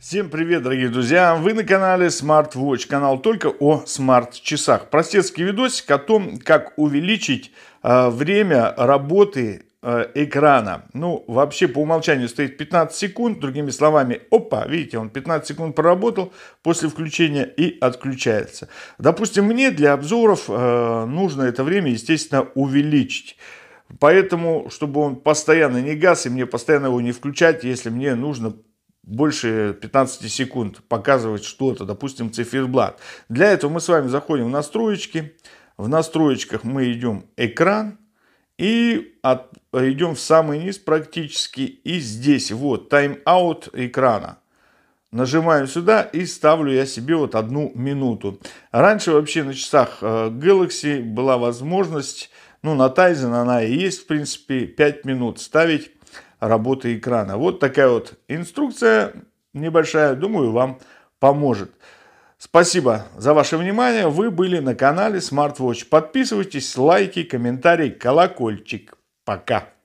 Всем привет, дорогие друзья! Вы на канале SmartWatch, канал только о смарт-часах. Простецкий видосик о том, как увеличить э, время работы э, экрана. Ну, вообще по умолчанию стоит 15 секунд, другими словами, опа, видите, он 15 секунд проработал после включения и отключается. Допустим, мне для обзоров э, нужно это время, естественно, увеличить. Поэтому, чтобы он постоянно не газ и мне постоянно его не включать, если мне нужно больше 15 секунд показывать что-то, допустим, циферблат. Для этого мы с вами заходим в настройки. В настроечках мы идем экран и от, идем в самый низ практически. И здесь вот тайм-аут экрана. Нажимаю сюда и ставлю я себе вот одну минуту. Раньше вообще на часах э, Galaxy была возможность, ну на Tizen она и есть в принципе 5 минут ставить работы экрана. Вот такая вот инструкция небольшая, думаю, вам поможет. Спасибо за ваше внимание. Вы были на канале SmartWatch. Подписывайтесь, лайки, комментарии, колокольчик. Пока.